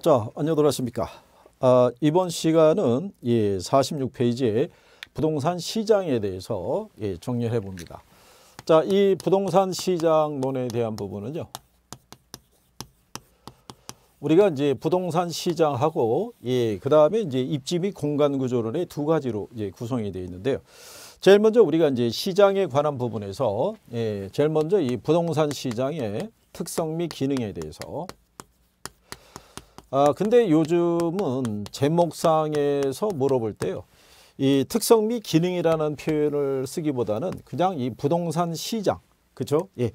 자, 안녕하십니까. 아, 이번 시간은 예, 46페이지에 부동산 시장에 대해서 예, 정리해 봅니다. 자, 이 부동산 시장론에 대한 부분은요. 우리가 이제 부동산 시장하고 예, 그다음에 이제 입지 및 공간 구조론의 두 가지로 이제 구성이 되어 있는데요. 제일 먼저 우리가 이제 시장에 관한 부분에서 예, 제일 먼저 이 부동산 시장의 특성 및 기능에 대해서 아, 근데 요즘은 제목상에서 물어볼 때요. 이 특성 및 기능이라는 표현을 쓰기보다는 그냥 이 부동산 시장, 그죠? 예.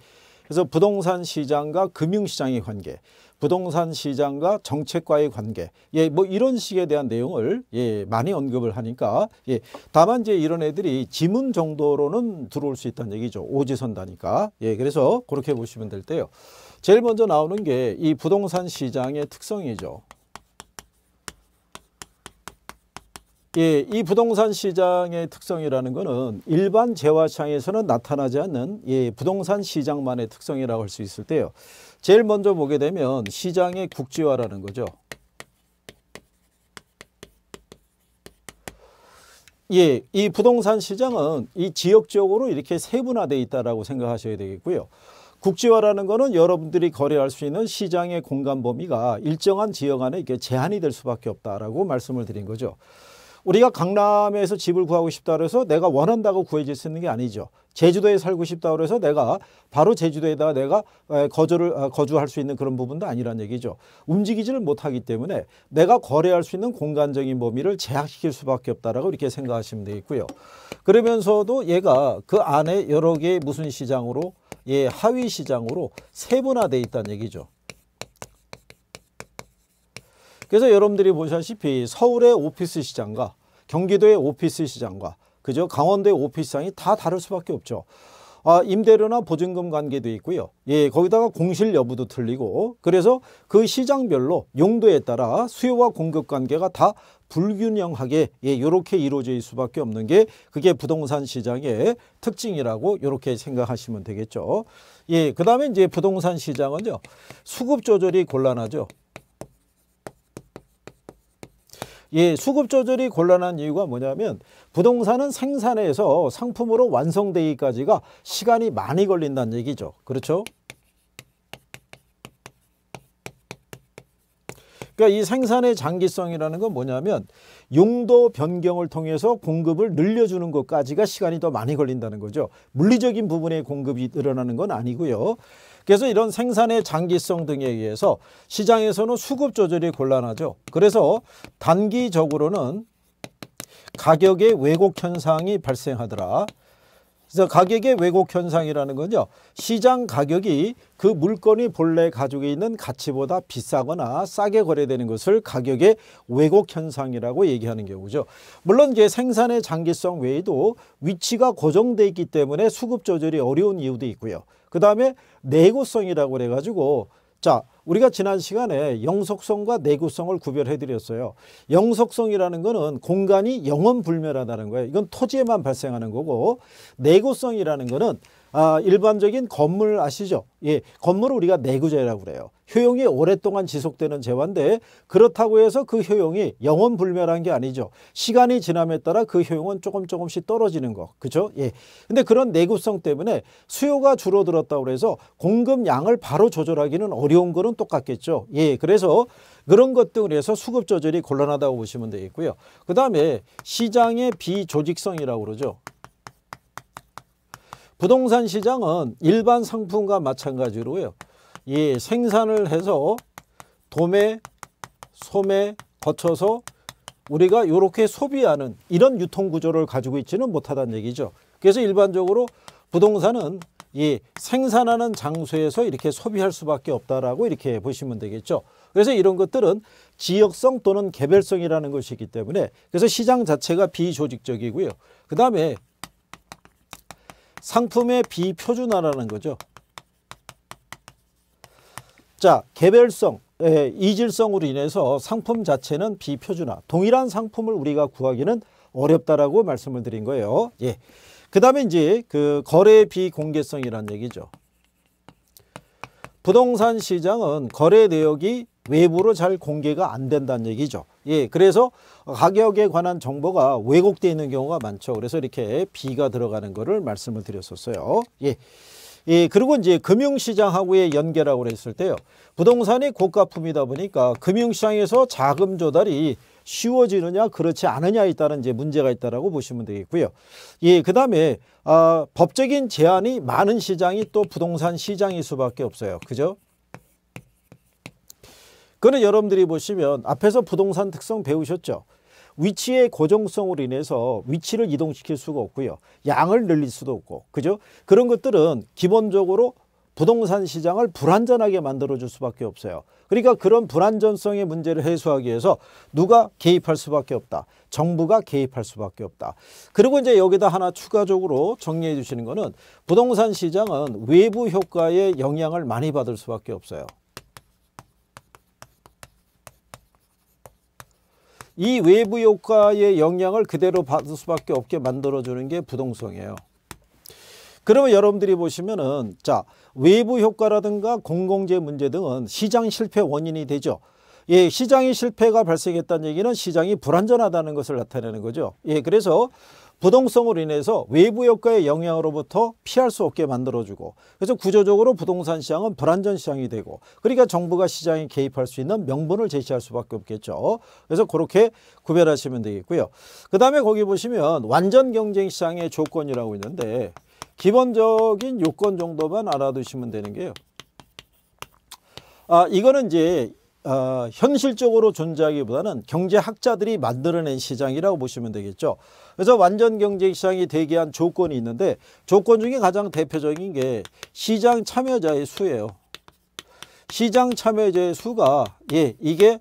그래서 부동산 시장과 금융시장의 관계, 부동산 시장과 정책과의 관계, 예, 뭐 이런 식에 대한 내용을 예, 많이 언급을 하니까, 예, 다만 이제 이런 애들이 지문 정도로는 들어올 수 있다는 얘기죠. 오지선다니까. 예, 그래서 그렇게 보시면 될 때요. 제일 먼저 나오는 게 이 부동산 시장의 특성이죠. 예, 이 부동산 시장의 특성이라는 것은 일반 재화시장에서는 나타나지 않는 예, 부동산 시장만의 특성이라고 할 수 있을 때요. 제일 먼저 보게 되면 시장의 국지화라는 거죠. 예, 이 부동산 시장은 이 지역적으로 이렇게 세분화되어 있다고 생각하셔야 되겠고요. 국제화라는 것은 여러분들이 거래할 수 있는 시장의 공간 범위가 일정한 지역 안에 이게 제한이 될 수밖에 없다라고 말씀을 드린 거죠. 우리가 강남에서 집을 구하고 싶다 그래서 내가 원한다고 구해질 수 있는 게 아니죠. 제주도에 살고 싶다 그래서 내가 바로 제주도에다가 내가 거주를 아, 거주할 수 있는 그런 부분도 아니란 얘기죠. 움직이지를 못하기 때문에 내가 거래할 수 있는 공간적인 범위를 제약시킬 수밖에 없다라고 이렇게 생각하시면 되겠고요. 그러면서도 얘가 그 안에 여러 개의 무슨 시장으로 예, 하위 시장으로 세분화돼 있다는 얘기죠. 그래서 여러분들이 보시다시피 서울의 오피스 시장과 경기도의 오피스 시장과 그저 강원도의 오피스 시장이 다 다를 수밖에 없죠. 아, 임대료나 보증금 관계도 있고요. 예, 거기다가 공실 여부도 틀리고 그래서 그 시장별로 용도에 따라 수요와 공급 관계가 다 불균형하게 예, 이렇게 이루어질 수밖에 없는 게 그게 부동산 시장의 특징이라고 이렇게 생각하시면 되겠죠. 예, 그다음에 이제 부동산 시장은요. 수급 조절이 곤란하죠. 예, 수급 조절이 곤란한 이유가 뭐냐면 부동산은 생산에서 상품으로 완성되기까지가 시간이 많이 걸린다는 얘기죠. 그렇죠? 그러니까 이 생산의 장기성이라는 건 뭐냐면 용도 변경을 통해서 공급을 늘려주는 것까지가 시간이 더 많이 걸린다는 거죠. 물리적인 부분의 공급이 늘어나는 건 아니고요. 그래서 이런 생산의 장기성 등에 의해서 시장에서는 수급 조절이 곤란하죠. 그래서 단기적으로는 가격의 왜곡 현상이 발생하더라. 그래서 가격의 왜곡 현상이라는 건요. 시장 가격이 그 물건이 본래 가지고 있는 가치보다 비싸거나 싸게 거래되는 것을 가격의 왜곡 현상이라고 얘기하는 경우죠. 물론 이제 생산의 장기성 외에도 위치가 고정돼 있기 때문에 수급 조절이 어려운 이유도 있고요. 그다음에 내구성이라고 그래 가지고 자, 우리가 지난 시간에 영속성과 내구성을 구별해 드렸어요. 영속성이라는 것은 공간이 영원불멸하다는 거예요. 이건 토지에만 발생하는 거고 내구성이라는 것은 아, 일반적인 건물 아시죠? 예, 건물을 우리가 내구재라고 그래요. 효용이 오랫동안 지속되는 재화인데 그렇다고 해서 그 효용이 영원 불멸한 게 아니죠. 시간이 지남에 따라 그 효용은 조금 조금씩 떨어지는 거. 그죠? 예. 근데 그런 내구성 때문에 수요가 줄어들었다고 해서 공급량을 바로 조절하기는 어려운 거는 똑같겠죠. 예. 그래서 그런 것 등으로 해서 수급 조절이 곤란하다고 보시면 되겠고요. 그다음에 시장의 비조직성이라고 그러죠. 부동산 시장은 일반 상품과 마찬가지로요. 이 생산을 해서 도매, 소매 거쳐서 우리가 이렇게 소비하는 이런 유통구조를 가지고 있지는 못하다는 얘기죠. 그래서 일반적으로 부동산은 이 생산하는 장소에서 이렇게 소비할 수밖에 없다라고 이렇게 보시면 되겠죠. 그래서 이런 것들은 지역성 또는 개별성이라는 것이기 때문에 그래서 시장 자체가 비조직적이고요. 그 다음에 상품의 비표준화라는 거죠. 자, 개별성, 에, 예, 이질성으로 인해서 상품 자체는 비표준화, 동일한 상품을 우리가 구하기는 어렵다라고 말씀을 드린 거예요. 예. 그 다음에 이제 그 거래 비공개성이라는 얘기죠. 부동산 시장은 거래 내역이 외부로 잘 공개가 안 된다는 얘기죠. 예, 그래서 가격에 관한 정보가 왜곡되어 있는 경우가 많죠. 그래서 이렇게 비가 들어가는 거를 말씀을 드렸었어요. 예. 예, 그리고 이제 금융시장하고의 연계라고 했을 때요. 부동산이 고가품이다 보니까 금융시장에서 자금 조달이 쉬워지느냐 그렇지 않느냐에 따른 이제 문제가 있다라고 보시면 되겠고요. 예, 그다음에 아, 법적인 제한이 많은 시장이 또 부동산 시장일 수밖에 없어요. 그죠? 그는 여러분들이 보시면 앞에서 부동산 특성 배우셨죠. 위치의 고정성으로 인해서 위치를 이동시킬 수가 없고요. 양을 늘릴 수도 없고 그죠? 그런 것들은 기본적으로 부동산 시장을 불안전하게 만들어줄 수밖에 없어요. 그러니까 그런 불안전성의 문제를 해소하기 위해서 누가 개입할 수밖에 없다. 정부가 개입할 수밖에 없다. 그리고 이제 여기다 하나 추가적으로 정리해 주시는 거는 부동산 시장은 외부 효과에 영향을 많이 받을 수밖에 없어요. 이 외부 효과의 영향을 그대로 받을 수밖에 없게 만들어주는 게 부동성이에요. 그러면 여러분들이 보시면은 자 외부 효과라든가 공공재 문제 등은 시장 실패 원인이 되죠. 예, 시장의 실패가 발생했다는 얘기는 시장이 불안전하다는 것을 나타내는 거죠. 예, 그래서 부동성으로 인해서 외부 효과의 영향으로부터 피할 수 없게 만들어주고 그래서 구조적으로 부동산 시장은 불안전 시장이 되고 그러니까 정부가 시장에 개입할 수 있는 명분을 제시할 수밖에 없겠죠. 그래서 그렇게 구별하시면 되겠고요. 그 다음에 거기 보시면 완전 경쟁 시장의 조건이라고 있는데 기본적인 요건 정도만 알아두시면 되는 게요. 아, 이거는 이제 어, 현실적으로 존재하기보다는 경제학자들이 만들어낸 시장이라고 보시면 되겠죠. 그래서 완전 경제 시장이 되게 한 조건이 있는데 조건 중에 가장 대표적인 게 시장 참여자의 수예요. 시장 참여자의 수가 예 이게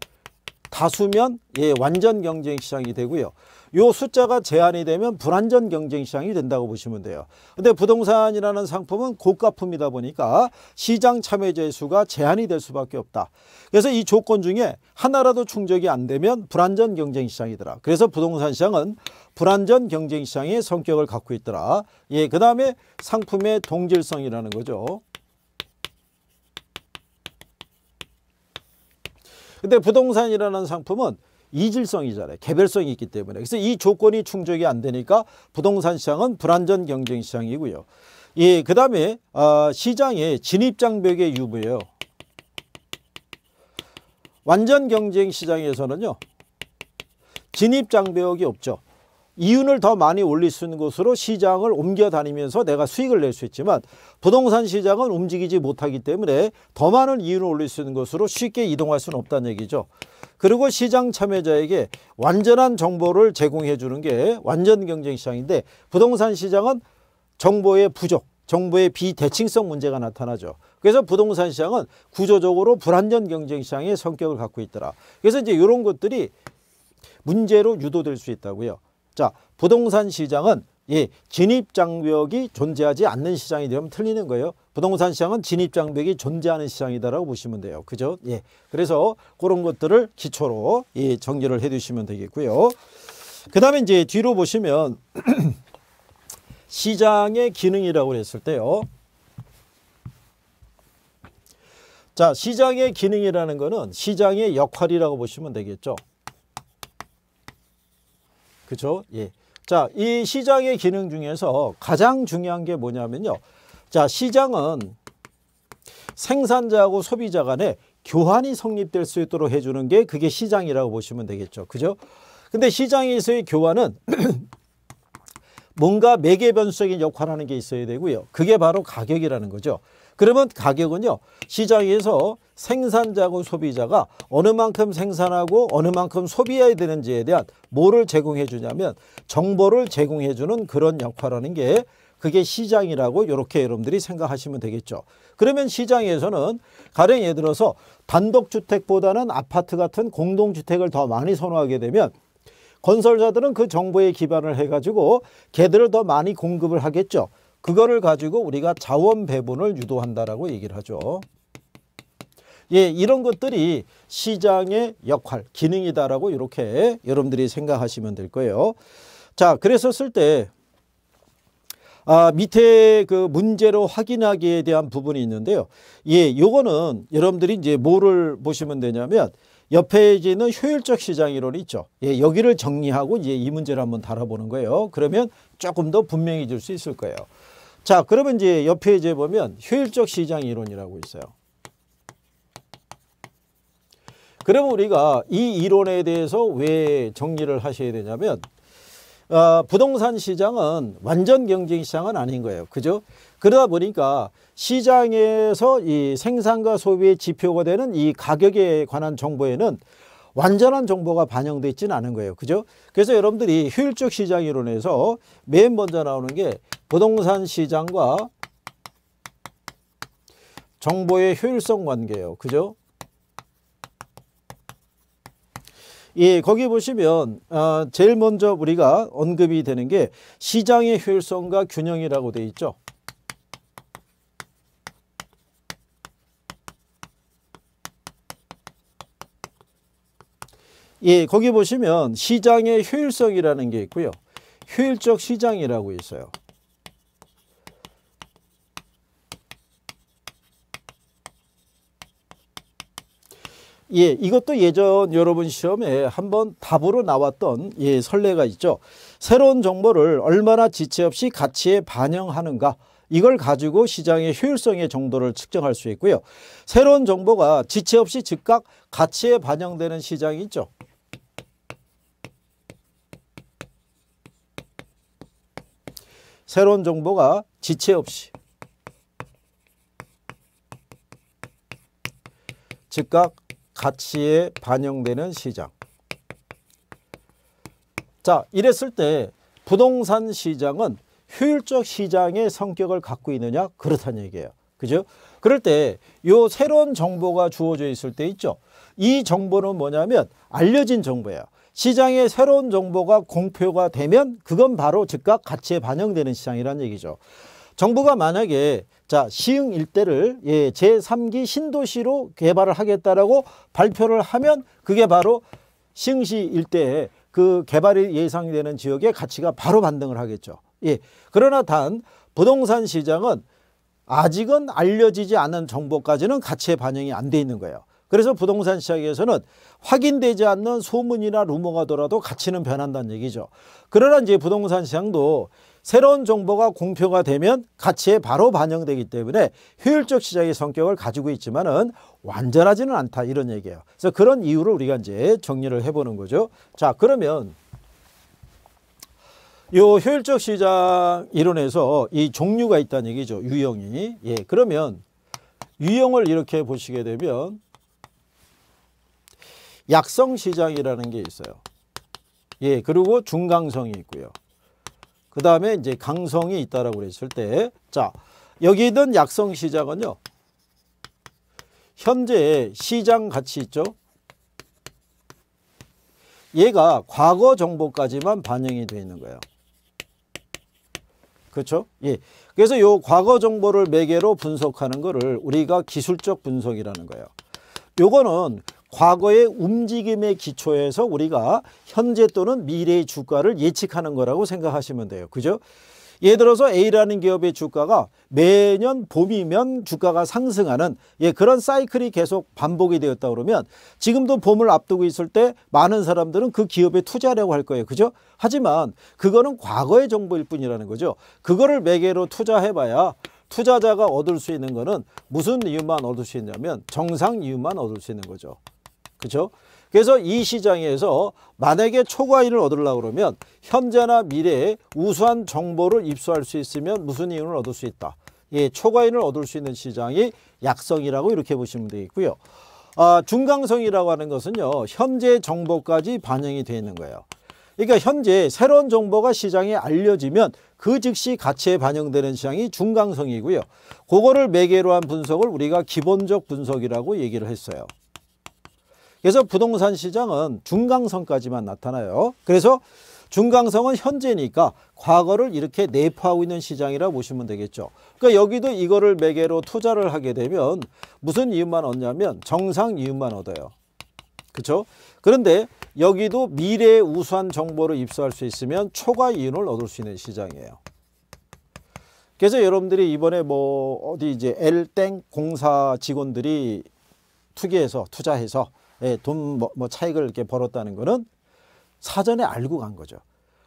다수면 예 완전 경쟁 시장이 되고요. 요 숫자가 제한이 되면 불안전 경쟁 시장이 된다고 보시면 돼요. 근데 부동산이라는 상품은 고가품이다 보니까 시장 참여자의 수가 제한이 될 수밖에 없다. 그래서 이 조건 중에 하나라도 충족이 안 되면 불안전 경쟁 시장이더라. 그래서 부동산 시장은 불안전 경쟁 시장의 성격을 갖고 있더라. 예, 그다음에 상품의 동질성이라는 거죠. 근데 부동산이라는 상품은 이질성이잖아요. 개별성이 있기 때문에. 그래서 이 조건이 충족이 안 되니까 부동산 시장은 불안전 경쟁 시장이고요. 예, 그 다음에 어, 시장의 진입장벽의 유무예요. 완전 경쟁 시장에서는요. 진입장벽이 없죠. 이윤을 더 많이 올릴 수 있는 곳으로 시장을 옮겨 다니면서 내가 수익을 낼 수 있지만 부동산 시장은 움직이지 못하기 때문에 더 많은 이윤을 올릴 수 있는 곳으로 쉽게 이동할 수는 없다는 얘기죠. 그리고 시장 참여자에게 완전한 정보를 제공해 주는 게 완전 경쟁 시장인데 부동산 시장은 정보의 부족, 정보의 비대칭성 문제가 나타나죠. 그래서 부동산 시장은 구조적으로 불안전 경쟁 시장의 성격을 갖고 있더라. 그래서 이제 이런 것들이 문제로 유도될 수 있다고요. 자, 부동산 시장은 예, 진입 장벽이 존재하지 않는 시장이 되면 틀리는 거예요. 부동산 시장은 진입 장벽이 존재하는 시장이다라고 보시면 돼요. 그죠? 예. 그래서 그런 것들을 기초로 예, 정리를 해 두시면 되겠고요. 그다음에 이제 뒤로 보시면 시장의 기능이라고 했을 때요. 자, 시장의 기능이라는 거는 시장의 역할이라고 보시면 되겠죠. 그렇죠? 예. 자, 이 시장의 기능 중에서 가장 중요한 게 뭐냐면요. 자, 시장은 생산자하고 소비자 간에 교환이 성립될 수 있도록 해주는 게 그게 시장이라고 보시면 되겠죠. 그죠? 근데 시장에서의 교환은 뭔가 매개 변수적인 역할하는 게 있어야 되고요. 그게 바로 가격이라는 거죠. 그러면 가격은요. 시장에서 생산자고 소비자가 어느 만큼 생산하고 어느 만큼 소비해야 되는지에 대한 뭐를 제공해 주냐면 정보를 제공해 주는 그런 역할하는 게 그게 시장이라고 이렇게 여러분들이 생각하시면 되겠죠. 그러면 시장에서는 가령 예를 들어서 단독주택보다는 아파트 같은 공동주택을 더 많이 선호하게 되면 건설사들은 그 정보에 기반을 해가지고 개들을 더 많이 공급을 하겠죠. 그거를 가지고 우리가 자원 배분을 유도한다라고 얘기를 하죠. 예, 이런 것들이 시장의 역할, 기능이다라고 이렇게 여러분들이 생각하시면 될 거예요. 자, 그래서 쓸 때 아, 밑에 그 문제로 확인하기에 대한 부분이 있는데요. 예, 요거는 여러분들이 이제 뭐를 보시면 되냐면 옆에 있는 효율적 시장 이론이 있죠. 예, 여기를 정리하고 이제 이 문제를 한번 달아보는 거예요. 그러면 조금 더 분명해질 수 있을 거예요. 자, 그러면 이제 옆에 이제 보면 효율적 시장 이론이라고 있어요. 그러면 우리가 이 이론에 대해서 왜 정리를 하셔야 되냐면 어, 부동산 시장은 완전 경쟁 시장은 아닌 거예요. 그죠? 그러다 보니까 시장에서 이 생산과 소비의 지표가 되는 이 가격에 관한 정보에는 완전한 정보가 반영돼 있지는 않은 거예요. 그죠? 그래서 여러분들이 효율적 시장 이론에서 맨 먼저 나오는 게 부동산 시장과 정보의 효율성 관계예요. 그죠? 예, 거기 보시면 어, 제일 먼저 우리가 언급이 되는 게 시장의 효율성과 균형이라고 돼 있죠. 예, 거기 보시면 시장의 효율성이라는 게 있고요. 효율적 시장이라고 있어요. 예, 이것도 예전 여러분 시험에 한번 답으로 나왔던 예, 설례가 있죠. 새로운 정보를 얼마나 지체 없이 가치에 반영하는가. 이걸 가지고 시장의 효율성의 정도를 측정할 수 있고요. 새로운 정보가 지체 없이 즉각 가치에 반영되는 시장이 있죠. 새로운 정보가 지체 없이 즉각 가치에 반영되는 시장. 자, 이랬을 때 부동산 시장은 효율적 시장의 성격을 갖고 있느냐? 그렇다는 얘기예요. 그죠? 그럴 때요 새로운 정보가 주어져 있을 때 있죠. 이 정보는 뭐냐면 알려진 정보예요. 시장에 새로운 정보가 공표가 되면 그건 바로 즉각 가치에 반영되는 시장이라는 얘기죠. 정부가 만약에 자 시흥 일대를 예, 제3기 신도시로 개발을 하겠다라고 발표를 하면 그게 바로 시흥시 일대에 그 개발이 예상되는 지역의 가치가 바로 반등을 하겠죠. 예. 그러나 단 부동산 시장은 아직은 알려지지 않은 정보까지는 가치에 반영이 안 돼 있는 거예요. 그래서 부동산 시장에서는 확인되지 않는 소문이나 루머가 돌아도 가치는 변한다는 얘기죠. 그러나 이제 부동산 시장도 새로운 정보가 공표가되면 가치에 바로 반영되기 때문에 효율적 시장의 성격을 가지고 있지만은 완전하지는 않다 이런 얘기예요. 그래서 그런 이유를 우리가 이제 정리를 해보는 거죠. 자 그러면 요 효율적 시장 이론에서 이 종류가 있다는 얘기죠. 유형이. 예, 그러면 유형을 이렇게 보시게 되면 약성 시장이라는 게 있어요. 예, 그리고 중강성이 있고요. 그 다음에 이제 강성이 있다라고 그랬을 때, 자, 여기 있는 약성 시장은요, 현재 시장 가치 있죠? 얘가 과거 정보까지만 반영이 되어 있는 거예요. 그렇죠? 예. 그래서 요 과거 정보를 매개로 분석하는 거를 우리가 기술적 분석이라는 거예요. 요거는 과거의 움직임의 기초에서 우리가 현재 또는 미래의 주가를 예측하는 거라고 생각하시면 돼요. 그죠? 예를 들어서 A라는 기업의 주가가 매년 봄이면 주가가 상승하는 예, 그런 사이클이 계속 반복이 되었다 그러면 지금도 봄을 앞두고 있을 때 많은 사람들은 그 기업에 투자하려고 할 거예요. 그죠? 하지만 그거는 과거의 정보일 뿐이라는 거죠. 그거를 매개로 투자해봐야 투자자가 얻을 수 있는 거는 무슨 이유만 얻을 수 있냐면 정상 이유만 얻을 수 있는 거죠. 그렇죠? 그래서 이 시장에서 만약에 초과이을 얻으려고 그러면 현재나 미래에 우수한 정보를 입수할 수 있으면 무슨 이윤을 얻을 수 있다. 예, 초과이을 얻을 수 있는 시장이 약성이라고 이렇게 보시면 되겠고요. 아, 중강성이라고 하는 것은요. 현재 정보까지 반영이 되어 있는 거예요. 그러니까 현재 새로운 정보가 시장에 알려지면 그 즉시 가치에 반영되는 시장이 중강성이고요. 그거를 매개로 한 분석을 우리가 기본적 분석이라고 얘기를 했어요. 그래서 부동산 시장은 중강성까지만 나타나요. 그래서 중강성은 현재니까 과거를 이렇게 내포하고 있는 시장이라 보시면 되겠죠. 그러니까 여기도 이거를 매개로 투자를 하게 되면 무슨 이유만 얻냐면 정상 이유만 얻어요. 그렇죠? 그런데 여기도 미래의 우수한 정보를 입수할 수 있으면 초과 이윤을 얻을 수 있는 시장이에요. 그래서 여러분들이 이번에 뭐 어디 이제 엘땡 공사 직원들이 투기해서 투자해서 예, 돈뭐 뭐 차익을 이렇게 벌었다는 거는 사전에 알고 간 거죠.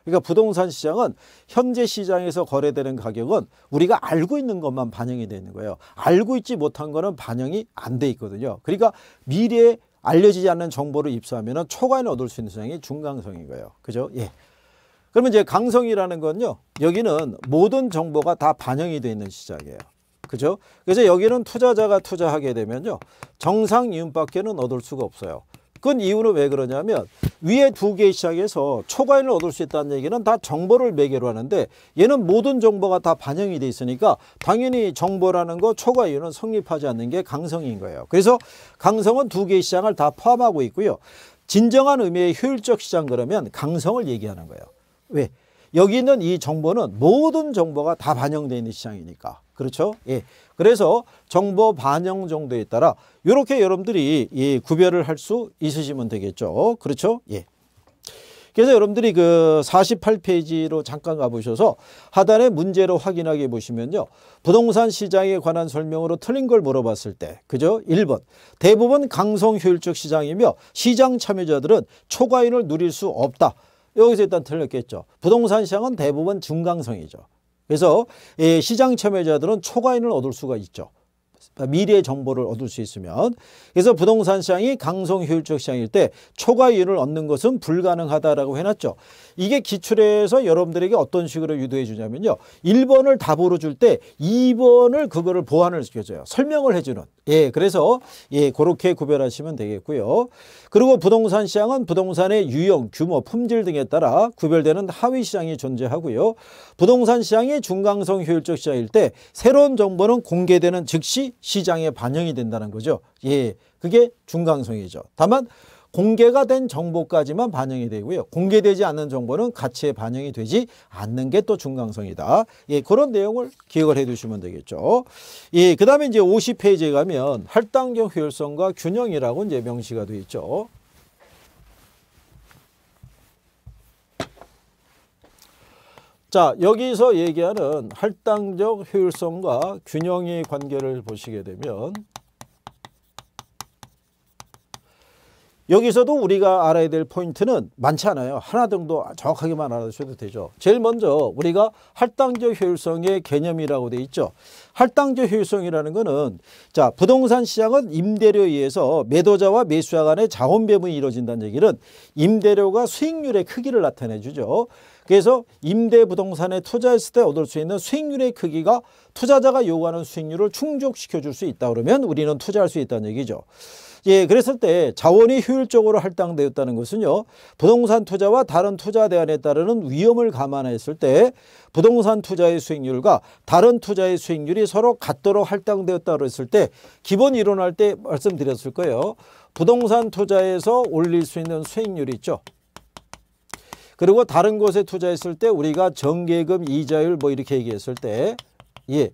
그러니까 부동산 시장은 현재 시장에서 거래되는 가격은 우리가 알고 있는 것만 반영이 되어 있는 거예요. 알고 있지 못한 거는 반영이 안 돼 있거든요. 그러니까 미래에 알려지지 않는 정보를 입수하면 초과에 얻을 수 있는 수량이중강성이고요 그죠? 예. 그러면 이제 강성이라는 건요. 여기는 모든 정보가 다 반영이 되어 있는 시장이에요. 그죠? 그래서 여기는 투자자가 투자하게 되면요. 정상 이윤밖에는 얻을 수가 없어요. 그 이유는 왜 그러냐면 위에 두개의시장에서 초과인을 얻을 수 있다는 얘기는 다 정보를 매개로 하는데 얘는 모든 정보가 다 반영이 돼 있으니까 당연히 정보라는 거 초과인은 성립하지 않는 게 강성인 거예요. 그래서 강성은 두 개의 시장을 다 포함하고 있고요. 진정한 의미의 효율적 시장 그러면 강성을 얘기하는 거예요. 왜? 여기 있는 이 정보는 모든 정보가 다 반영되어 있는 시장이니까. 그렇죠? 예. 그래서 정보 반영 정도에 따라 이렇게 여러분들이 예, 구별을 할 수 있으시면 되겠죠. 그렇죠? 예. 그래서 여러분들이 그 48페이지로 잠깐 가보셔서 하단에 문제로 확인하게 보시면요. 부동산 시장에 관한 설명으로 틀린 걸 물어봤을 때 그죠? 1번 대부분 강성 효율적 시장이며 시장 참여자들은 초과인을 누릴 수 없다. 여기서 일단 틀렸겠죠. 부동산 시장은 대부분 중강성이죠. 그래서 예, 시장 참여자들은 초과인을 얻을 수가 있죠. 미래의 정보를 얻을 수 있으면 그래서 부동산 시장이 강성 효율적 시장일 때 초과율을 얻는 것은 불가능하다라고 해놨죠. 이게 기출에서 여러분들에게 어떤 식으로 유도해 주냐면요. 1번을 답으로 줄 때 2번을 그거를 보완을 시켜줘요. 설명을 해주는. 예, 그래서 예, 그렇게 구별하시면 되겠고요. 그리고 부동산 시장은 부동산의 유형, 규모, 품질 등에 따라 구별되는 하위 시장이 존재하고요. 부동산 시장이 중강성 효율적 시장일 때 새로운 정보는 공개되는 즉시 시장에 반영이 된다는 거죠. 예, 그게 중강성이죠. 다만 공개가 된 정보까지만 반영이 되고요. 공개되지 않는 정보는 가치에 반영이 되지 않는 게 또 중강성이다. 예, 그런 내용을 기억을 해 두시면 되겠죠. 예, 그 다음에 이제 50페이지에 가면 할당적 효율성과 균형이라고 이제 명시가 되어 있죠. 자 여기서 얘기하는 할당적 효율성과 균형의 관계를 보시게 되면 여기서도 우리가 알아야 될 포인트는 많지 않아요. 하나 정도 정확하게만 알아두셔도 되죠. 제일 먼저 우리가 할당적 효율성의 개념이라고 돼 있죠. 할당적 효율성이라는 것은 자 부동산 시장은 임대료에 의해서 매도자와 매수자 간의 자원 배분이 이루어진다는 얘기는 임대료가 수익률의 크기를 나타내 주죠. 그래서 임대 부동산에 투자했을 때 얻을 수 있는 수익률의 크기가 투자자가 요구하는 수익률을 충족시켜 줄 수 있다 그러면 우리는 투자할 수 있다는 얘기죠. 예, 그랬을 때 자원이 효율적으로 할당되었다는 것은요. 부동산 투자와 다른 투자 대안에 따르는 위험을 감안했을 때 부동산 투자의 수익률과 다른 투자의 수익률이 서로 같도록 할당되었다고 했을 때 기본 이론할 때 말씀드렸을 거예요. 부동산 투자에서 올릴 수 있는 수익률이 있죠. 그리고 다른 곳에 투자했을 때 우리가 정기예금 이자율 뭐 이렇게 얘기했을 때 예.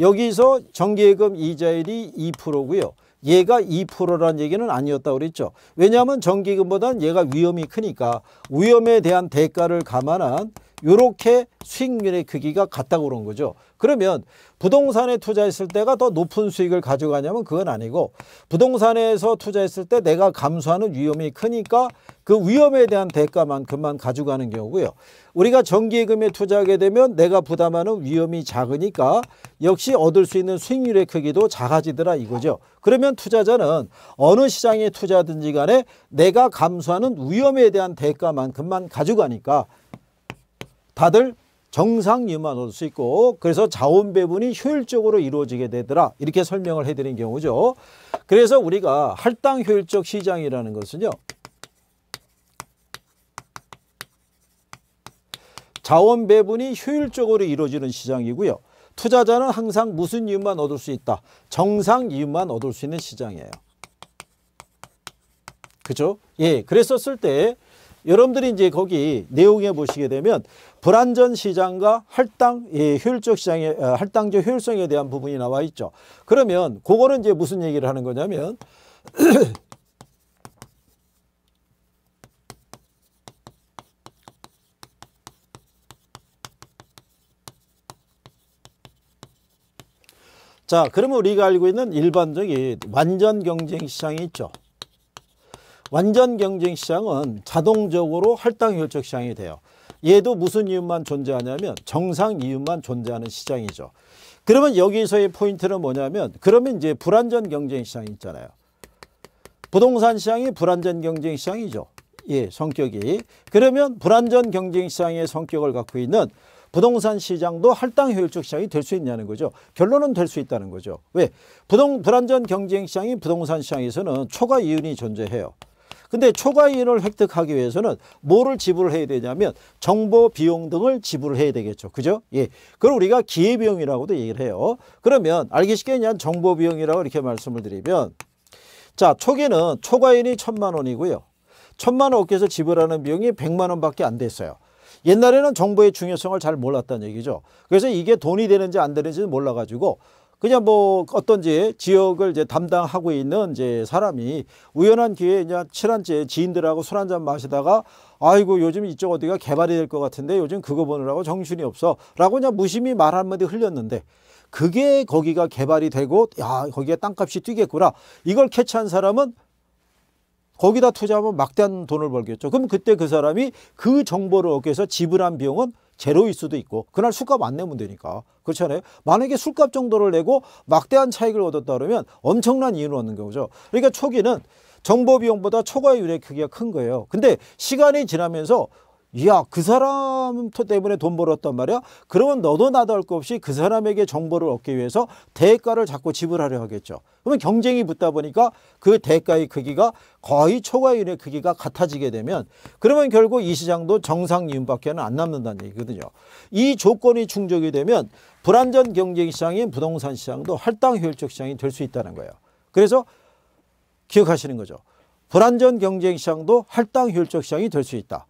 여기서 정기예금 이자율이 2%고요. 얘가 2%란 얘기는 아니었다고 그랬죠. 왜냐하면 정기금보다는 얘가 위험이 크니까 위험에 대한 대가를 감안한 이렇게 수익률의 크기가 같다고 그런 거죠. 그러면 부동산에 투자했을 때가 더 높은 수익을 가져가냐면 그건 아니고 부동산에서 투자했을 때 내가 감수하는 위험이 크니까 그 위험에 대한 대가만큼만 가져가는 경우고요. 우리가 정기예금에 투자하게 되면 내가 부담하는 위험이 작으니까 역시 얻을 수 있는 수익률의 크기도 작아지더라 이거죠. 그러면 투자자는 어느 시장에 투자든지 간에 내가 감수하는 위험에 대한 대가만큼만 가져가니까 다들 정상유만 얻을 수 있고 그래서 자원 배분이 효율적으로 이루어지게 되더라 이렇게 설명을 해드린 경우죠. 그래서 우리가 할당 효율적 시장이라는 것은요. 자원 배분이 효율적으로 이루어지는 시장이고요. 투자자는 항상 무슨 이윤만 얻을 수 있다. 정상 이윤만 얻을 수 있는 시장이에요. 그죠? 예. 그랬었을 때 여러분들이 이제 거기 내용에 보시게 되면 불안전 시장과 할당 예, 효율적 시장의 어, 할당제 효율성에 대한 부분이 나와 있죠. 그러면 그거는 이제 무슨 얘기를 하는 거냐면 자 그러면 우리가 알고 있는 일반적인 완전 경쟁 시장이 있죠. 완전 경쟁 시장은 자동적으로 할당 효율적 시장이 돼요. 얘도 무슨 이유만 존재하냐면 정상 이유만 존재하는 시장이죠. 그러면 여기서의 포인트는 뭐냐면 그러면 이제 불완전 경쟁 시장이 있잖아요. 부동산 시장이 불완전 경쟁 시장이죠. 예, 성격이. 그러면 불완전 경쟁 시장의 성격을 갖고 있는 부동산 시장도 할당 효율적 시장이 될 수 있냐는 거죠. 결론은 될 수 있다는 거죠. 왜? 부동, 불완전 경쟁 시장이 부동산 시장에서는 초과 이윤이 존재해요. 근데 초과이익을 획득하기 위해서는 뭐를 지불해야 되냐면 정보 비용 등을 지불 해야 되겠죠. 그죠? 예. 그걸 우리가 기회비용이라고도 얘기를 해요. 그러면 알기 쉽게 그냥 정보 비용이라고 이렇게 말씀을 드리면 자, 초기는 초과이익이 천만 원이고요. 천만 원께서 지불하는 비용이 백만 원밖에 안 됐어요. 옛날에는 정보의 중요성을 잘 몰랐다는 얘기죠. 그래서 이게 돈이 되는지 안 되는지 몰라가지고 그냥 뭐 어떤 지 지역을 이제 담당하고 있는 이제 사람이 우연한 기회에 그냥 친한 제 지인들하고 술 한잔 마시다가 아이고 요즘 이쪽 어디가 개발이 될 것 같은데 요즘 그거 보느라고 정신이 없어 라고 그냥 무심히 말 한마디 흘렸는데 그게 거기가 개발이 되고 야 거기에 땅값이 뛰겠구나 이걸 캐치한 사람은 거기다 투자하면 막대한 돈을 벌겠죠. 그럼 그때 그 사람이 그 정보를 얻기 위해서 지불한 비용은 제로일 수도 있고 그날 술값 안 내면 되니까 그렇지않아요 만약에 술값 정도를 내고 막대한 차익을 얻었다 그러면 엄청난 이윤을 얻는 경우죠 그러니까 초기는 정보 비용보다 초과의 유래 크기가 큰 거예요 근데 시간이 지나면서 이 야, 그 사람 때문에 돈 벌었단 말이야? 그러면 너도 나도 할 것 없이 그 사람에게 정보를 얻기 위해서 대가를 자꾸 지불하려 하겠죠. 그러면 경쟁이 붙다 보니까 그 대가의 크기가 거의 초과율의 크기가 같아지게 되면 그러면 결국 이 시장도 정상 이윤밖에는 안 남는다는 얘기거든요. 이 조건이 충족이 되면 불안전 경쟁 시장인 부동산 시장도 할당 효율적 시장이 될 수 있다는 거예요. 그래서 기억하시는 거죠. 불안전 경쟁 시장도 할당 효율적 시장이 될 수 있다.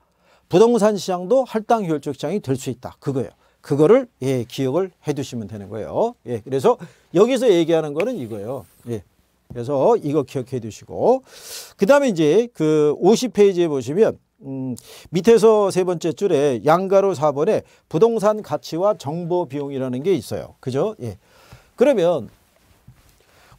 부동산 시장도 할당 효율적 시장이 될 수 있다. 그거예요. 그거를 예, 기억을 해 두시면 되는 거예요. 예, 그래서 여기서 얘기하는 거는 이거예요. 예. 그래서 이거 기억해 두시고 그다음에 이제 그 50페이지에 보시면 음, 밑에서 세 번째 줄에 양가로 4번에 부동산 가치와 정보 비용이라는 게 있어요. 그죠? 예. 그러면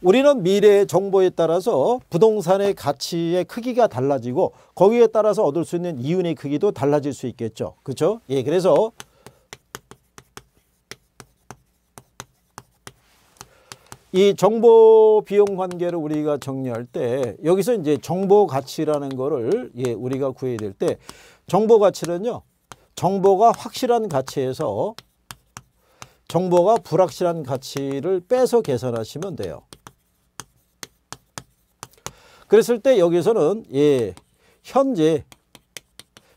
우리는 미래의 정보에 따라서 부동산의 가치의 크기가 달라지고 거기에 따라서 얻을 수 있는 이윤의 크기도 달라질 수 있겠죠. 그렇죠? 예, 그래서 이 정보 비용 관계를 우리가 정리할 때 여기서 이제 정보 가치라는 거를 예, 우리가 구해야 될 때 정보 가치는요. 정보가 확실한 가치에서 정보가 불확실한 가치를 빼서 계산하시면 돼요. 그랬을 때 여기서는 예, 현재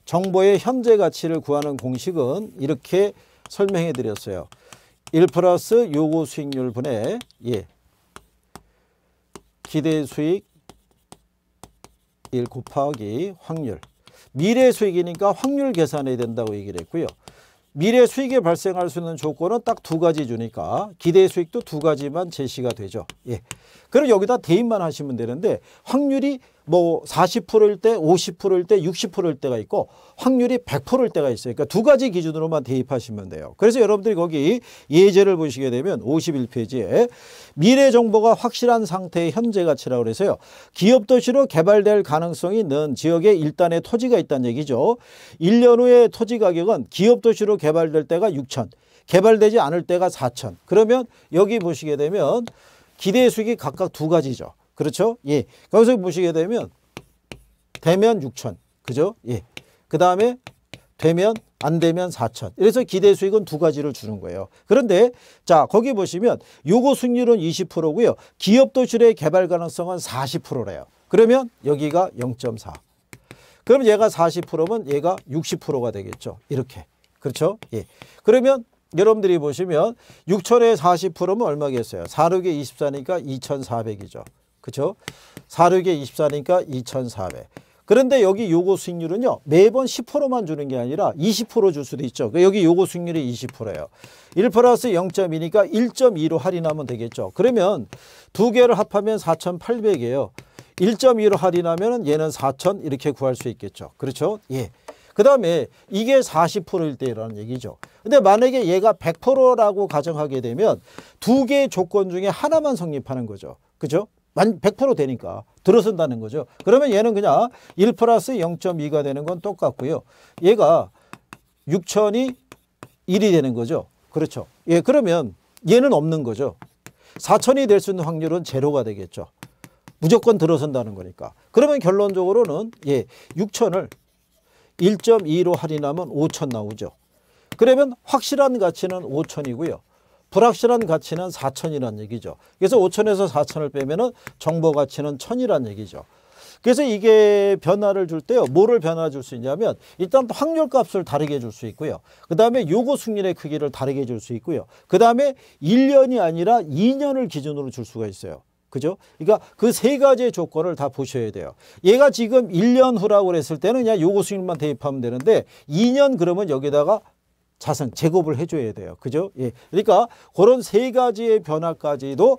정보의 현재 가치를 구하는 공식은 이렇게 설명해 드렸어요. 1 플러스 요구 수익률 분의 예, 기대 수익 1 곱하기 확률 미래 수익이니까 확률 계산해야 된다고 얘기를 했고요. 미래 수익이 발생할 수 있는 조건은 딱 두 가지 주니까 기대 수익도 두 가지만 제시가 되죠. 예. 그럼 여기다 대입만 하시면 되는데 확률이 뭐 40%일 때, 50%일 때, 60%일 때가 있고 확률이 100%일 때가 있어요. 그러니까 두 가지 기준으로만 대입하시면 돼요. 그래서 여러분들이 거기 예제를 보시게 되면 51페이지에 미래 정보가 확실한 상태의 현재 가치라고 그래서요. 기업 도시로 개발될 가능성이 있는 지역에 일단의 토지가 있다는 얘기죠. 1년 후에 토지 가격은 기업 도시로 개발될 때가 6천, 개발되지 않을 때가 4천. 그러면 여기 보시게 되면 기대 수익이 각각 두 가지죠. 그렇죠? 예. 거기서 보시게 되면 되면 6천. 그죠? 예. 그 다음에 되면 안 되면 4천. 그래서 기대 수익은 두 가지를 주는 거예요. 그런데 자 거기 보시면 요거 수익률은 20%고요. 기업 도출의 개발 가능성은 40%래요. 그러면 여기가 0.4. 그럼 얘가 40%면 얘가 60%가 되겠죠. 이렇게. 그렇죠? 예. 그러면 여러분들이 보시면 6천에 40%면 얼마겠어요? 4 6에 24니까 2,400이죠. 그렇죠? 46에 24니까 2400. 그런데 여기 요거 수익률은요. 매번 10%만 주는 게 아니라 20%줄 수도 있죠. 그러니까 여기 요거 수익률이 20%예요. 1 플러스 0.2니까 1.2로 할인하면 되겠죠. 그러면 두 개를 합하면 4,800이에요. 1.2로 할인하면 얘는 4,000 이렇게 구할 수 있겠죠. 그렇죠? 예. 그 다음에 이게 40%일 때라는 얘기죠. 근데 만약에 얘가 100%라고 가정하게 되면 두 개의 조건 중에 하나만 성립하는 거죠. 그죠? 만100% 되니까 들어선다는 거죠. 그러면 얘는 그냥 1 플러스 0.2가 되는 건 똑같고요. 얘가 6천이 1이 되는 거죠. 그렇죠. 예, 그러면 얘는 없는 거죠. 4천이 될 수 있는 확률은 제로가 되겠죠. 무조건 들어선다는 거니까. 그러면 결론적으로는 예, 6천을 1.2로 할인하면 5천 나오죠. 그러면 확실한 가치는 5천이고요. 불확실한 가치는 4천이라는 얘기죠. 그래서 5천에서 4천을 빼면은 정보 가치는 1천이라는 얘기죠. 그래서 이게 변화를 줄 때요. 뭐를 변화 줄 수 있냐면 일단 확률 값을 다르게 줄 수 있고요. 그다음에 요구 승인의 크기를 다르게 줄 수 있고요. 그다음에 1년이 아니라 2년을 기준으로 줄 수가 있어요. 그죠? 그러니까 그 세 가지의 조건을 다 보셔야 돼요. 얘가 지금 1년 후라고 그랬을 때는 그냥 요구 승인만 대입하면 되는데 2년 그러면 여기다가 자산 제곱을 해줘야 돼요. 그죠? 예. 그러니까 그런 세 가지의 변화까지도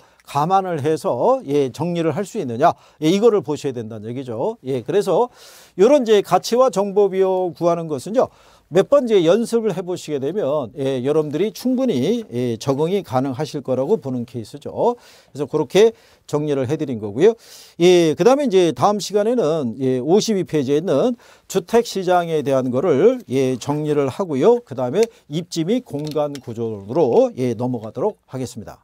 감안을 해서 예, 정리를 할 수 있느냐. 예, 이거를 보셔야 된다는 얘기죠. 예. 그래서 이런 이제 가치와 정보 비용 구하는 것은요. 몇번 이제 연습을 해보시게 되면 예, 여러분들이 충분히 예, 적응이 가능하실 거라고 보는 케이스죠. 그래서 그렇게 정리를 해드린 거고요. 예, 그 다음에 이제 다음 시간에는 예, 52페이지에 있는 주택시장에 대한 거를 예, 정리를 하고요. 그 다음에 입지 및 공간 구조로 예, 넘어가도록 하겠습니다.